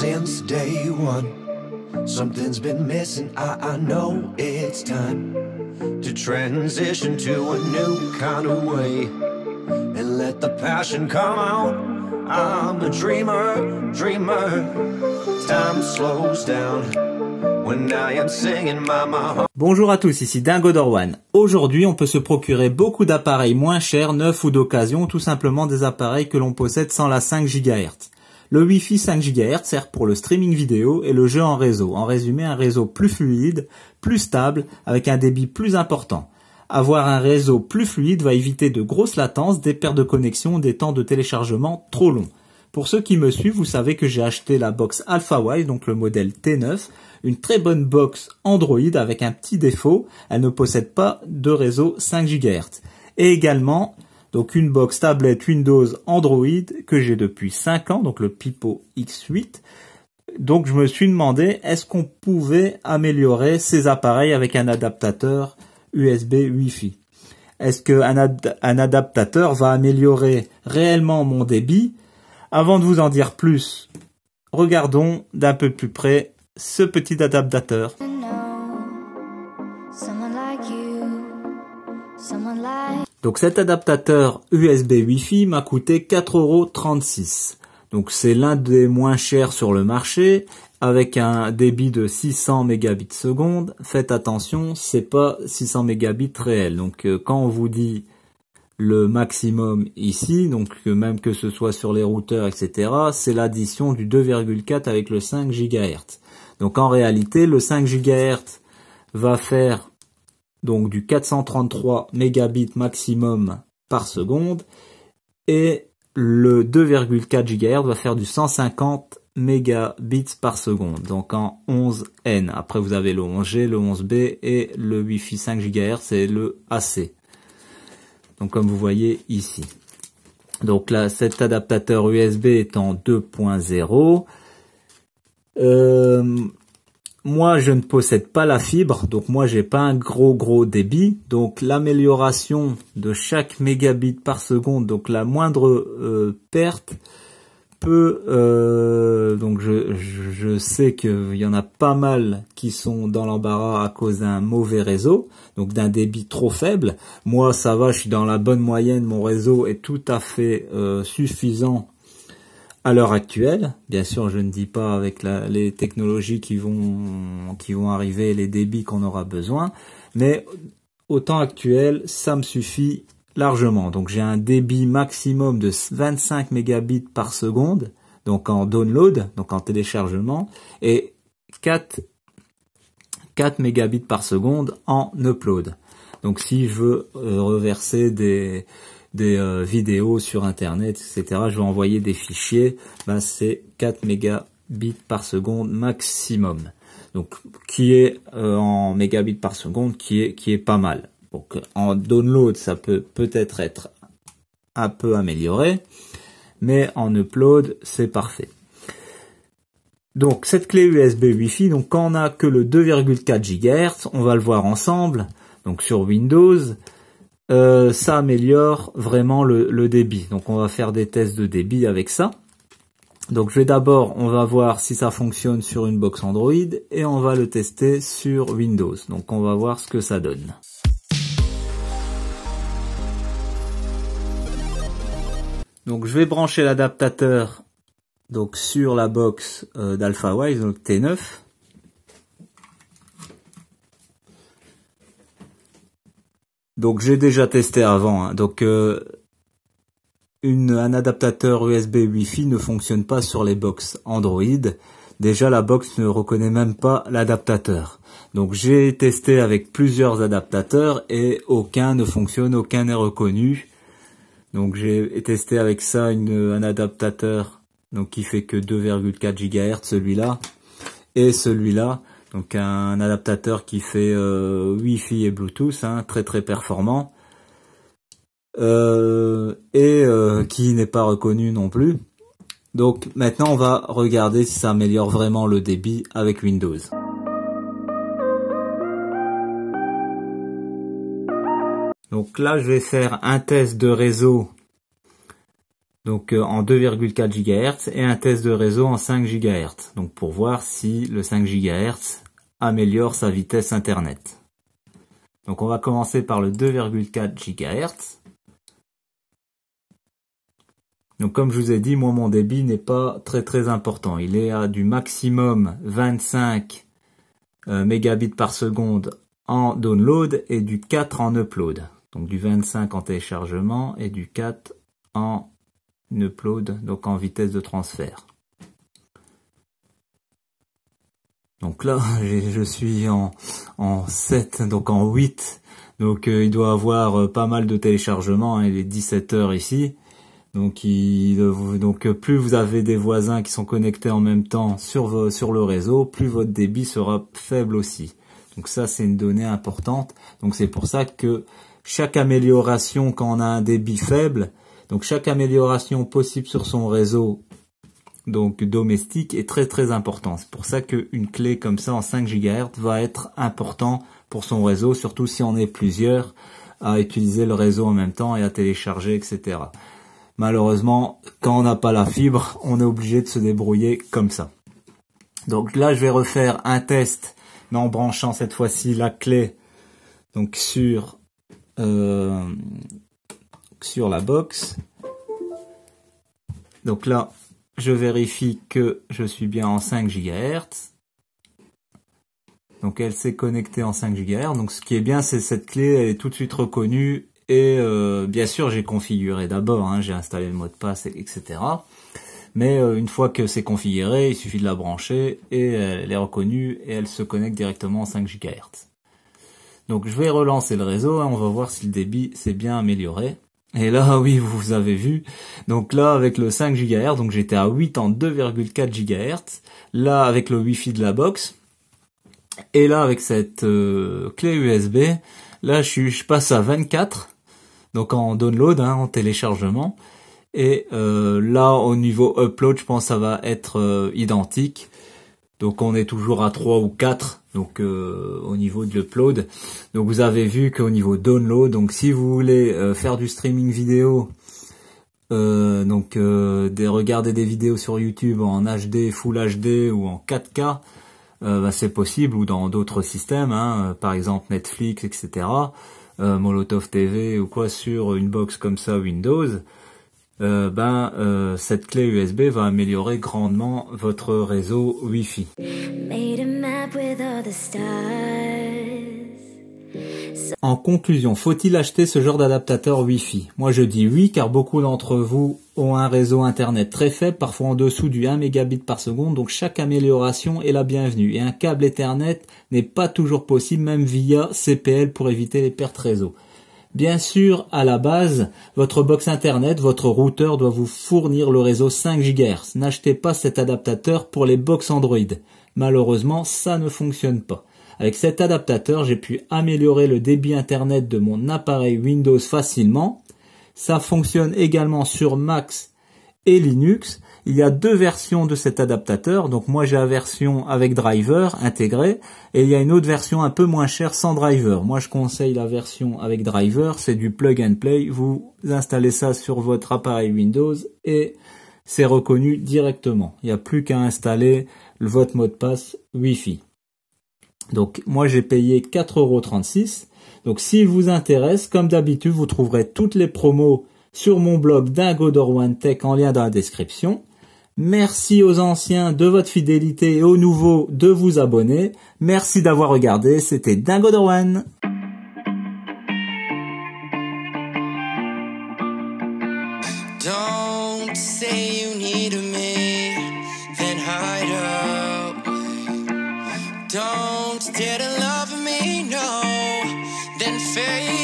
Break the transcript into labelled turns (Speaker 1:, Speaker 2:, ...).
Speaker 1: since day one. Something's been missing, I, I know it's time to transition to a new kind of way and let the passion come out. I'm a dreamer, dreamer. Time slows down. when singing my Bonjour à tous, ici Dingo Dorwan. Aujourd'hui, on peut se procurer beaucoup d'appareils moins chers, neufs ou d'occasion, tout simplement des appareils que l'on possède sans la 5 GHz. Le Wi-Fi 5 GHz sert pour le streaming vidéo et le jeu en réseau. En résumé, un réseau plus fluide, plus stable, avec un débit plus important. Avoir un réseau plus fluide va éviter de grosses latences, des pertes de connexion, des temps de téléchargement trop longs. Pour ceux qui me suivent, vous savez que j'ai acheté la box AlphaWise, donc le modèle T9, une très bonne box Android avec un petit défaut, elle ne possède pas de réseau 5 GHz. Et également donc une box tablette Windows Android que j'ai depuis 5 ans, donc le Pipo X8. Donc je me suis demandé, est-ce qu'on pouvait améliorer ces appareils avec un adaptateur USB Wi-Fi Est-ce qu'un adaptateur va améliorer réellement mon débit Avant de vous en dire plus, regardons d'un peu plus près ce petit adaptateur. Donc cet adaptateur USB Wi-Fi m'a coûté 4,36€. Donc c'est l'un des moins chers sur le marché avec un débit de 600 mégabits seconde. Faites attention, c'est pas 600 mégabits réel. Donc euh, quand on vous dit le maximum ici, donc euh, même que ce soit sur les routeurs, etc., c'est l'addition du 2,4 avec le 5 GHz. Donc en réalité, le 5 GHz va faire donc du 433 mégabits maximum par seconde, et le 2,4 GHz va faire du 150 mégabits par seconde, donc en 11N. Après, vous avez le 11G, le 11B et le Wi-Fi 5 GHz, c'est le AC. Donc, comme vous voyez ici. Donc là, cet adaptateur USB est en 2.0. Euh, moi, je ne possède pas la fibre, donc moi, j'ai pas un gros gros débit. Donc l'amélioration de chaque mégabit par seconde, donc la moindre euh, perte peut. Euh, donc je, je sais qu'il y en a pas mal qui sont dans l'embarras à cause d'un mauvais réseau, donc d'un débit trop faible. Moi, ça va, je suis dans la bonne moyenne. Mon réseau est tout à fait euh, suffisant à l'heure actuelle, bien sûr, je ne dis pas avec la, les technologies qui vont, qui vont arriver, les débits qu'on aura besoin, mais au temps actuel, ça me suffit largement. Donc j'ai un débit maximum de 25 mégabits par seconde, donc en download, donc en téléchargement, et 4, 4 mégabits par seconde en upload. Donc si je veux euh, reverser des, des euh, vidéos sur internet, etc. Je vais envoyer des fichiers, bah, c'est 4 mégabits par seconde maximum. Donc qui est euh, en mégabits par seconde, qui est, qui est pas mal. Donc en download, ça peut peut-être être un peu amélioré, mais en upload, c'est parfait. Donc cette clé USB Wi-Fi, donc quand on a que le 2,4 GHz, on va le voir ensemble, donc sur Windows, euh, ça améliore vraiment le, débit. Donc on va faire des tests de débit avec ça. Donc je vais d'abord, on va voir si ça fonctionne sur une box Android et on va le tester sur Windows. Donc on va voir ce que ça donne. Donc je vais brancher l'adaptateur donc sur la box euh, d'AlphaWise, donc T9. Donc j'ai déjà testé avant. Hein. Donc euh, un adaptateur USB Wi-Fi ne fonctionne pas sur les box Android. Déjà la box ne reconnaît même pas l'adaptateur. Donc j'ai testé avec plusieurs adaptateurs et aucun ne fonctionne, aucun n'est reconnu. Donc j'ai testé avec ça un adaptateur donc qui fait que 2,4 GHz celui-là et celui-là donc un adaptateur qui fait wifi euh, Wi-Fi et Bluetooth, hein, très très performant, euh, et euh, qui n'est pas reconnu non plus. Donc maintenant on va regarder si ça améliore vraiment le débit avec Windows. Donc là je vais faire un test de réseau donc en 2,4 GHz et un test de réseau en 5 GHz. Donc pour voir si le 5 GHz améliore sa vitesse Internet. Donc on va commencer par le 2,4 GHz. Donc comme je vous ai dit, moi mon débit n'est pas très très important. Il est à du maximum 25 euh, Mbps par seconde en download et du 4 en upload. Donc du 25 en téléchargement et du 4 en upload, donc en vitesse de transfert. Donc là, je suis en, 7, donc en 8. Donc euh, il doit avoir euh, pas mal de téléchargements, hein. il est 17 heures ici. Donc, il, euh, donc plus vous avez des voisins qui sont connectés en même temps sur, sur le réseau, plus votre débit sera faible aussi. Donc ça, c'est une donnée importante. Donc c'est pour ça que chaque amélioration quand on a un débit faible, donc chaque amélioration possible sur son réseau donc domestique est très très important. C'est pour ça qu'une clé comme ça en 5 GHz va être important pour son réseau, surtout si on est plusieurs à utiliser le réseau en même temps et à télécharger, etc. Malheureusement, quand on n'a pas la fibre, on est obligé de se débrouiller comme ça. Donc là, je vais refaire un test, en branchant cette fois-ci la clé donc sur, euh, sur la box. Donc là, je vérifie que je suis bien en 5 GHz. Donc elle s'est connectée en 5 GHz. Donc ce qui est bien, c'est cette clé, elle est tout de suite reconnue. Et euh, bien sûr, j'ai configuré d'abord, hein. j'ai installé le mot de passe, etc. Mais euh, une fois que c'est configuré, il suffit de la brancher et elle est reconnue et elle se connecte directement en 5 GHz. Donc je vais relancer le réseau, et hein. on va voir si le débit s'est bien amélioré. Et là, oui, vous avez vu. Donc là, avec le 5 GHz, donc j'étais à 8 en 2,4 GHz. Là, avec le Wi-Fi de la box. Et là, avec cette euh, clé USB, là, je, je passe à 24. Donc en download, hein, en téléchargement. Et euh, là, au niveau upload, je pense que ça va être euh, identique. Donc on est toujours à 3 ou 4 donc euh, au niveau de l'upload. Donc vous avez vu qu'au niveau download, donc si vous voulez euh, faire du streaming vidéo, euh, donc des, regarder des vidéos sur YouTube en HD, Full HD ou en 4K, bah, c'est possible ou dans d'autres systèmes, hein, par exemple Netflix, etc. Molotov TV ou quoi sur une box comme ça Windows. Euh, ben, euh, cette clé USB va améliorer grandement votre réseau Wi-Fi. En conclusion, faut-il acheter ce genre d'adaptateur Wi-Fi Moi je dis oui car beaucoup d'entre vous ont un réseau internet très faible, parfois en dessous du 1 mégabit par seconde, donc chaque amélioration est la bienvenue. Et un câble Ethernet n'est pas toujours possible même via CPL pour éviter les pertes réseau. Bien sûr, à la base, votre box internet, votre routeur doit vous fournir le réseau 5 GHz. N'achetez pas cet adaptateur pour les box Android. Malheureusement, ça ne fonctionne pas. Avec cet adaptateur, j'ai pu améliorer le débit internet de mon appareil Windows facilement. Ça fonctionne également sur Mac et Linux il y a deux versions de cet adaptateur. Donc moi j'ai la version avec driver intégré et il y a une autre version un peu moins chère sans driver. Moi je conseille la version avec driver, c'est du plug and play. Vous installez ça sur votre appareil Windows et c'est reconnu directement. Il n'y a plus qu'à installer votre mot de passe Wi-Fi. Donc moi j'ai payé 4,36€. Donc s'il vous intéresse, comme d'habitude, vous trouverez toutes les promos sur mon blog Dingo Tech en lien dans la description. Merci aux anciens de votre fidélité et aux nouveaux de vous abonner. Merci d'avoir regardé. C'était Dingo Dorwan. Don't love me, no, then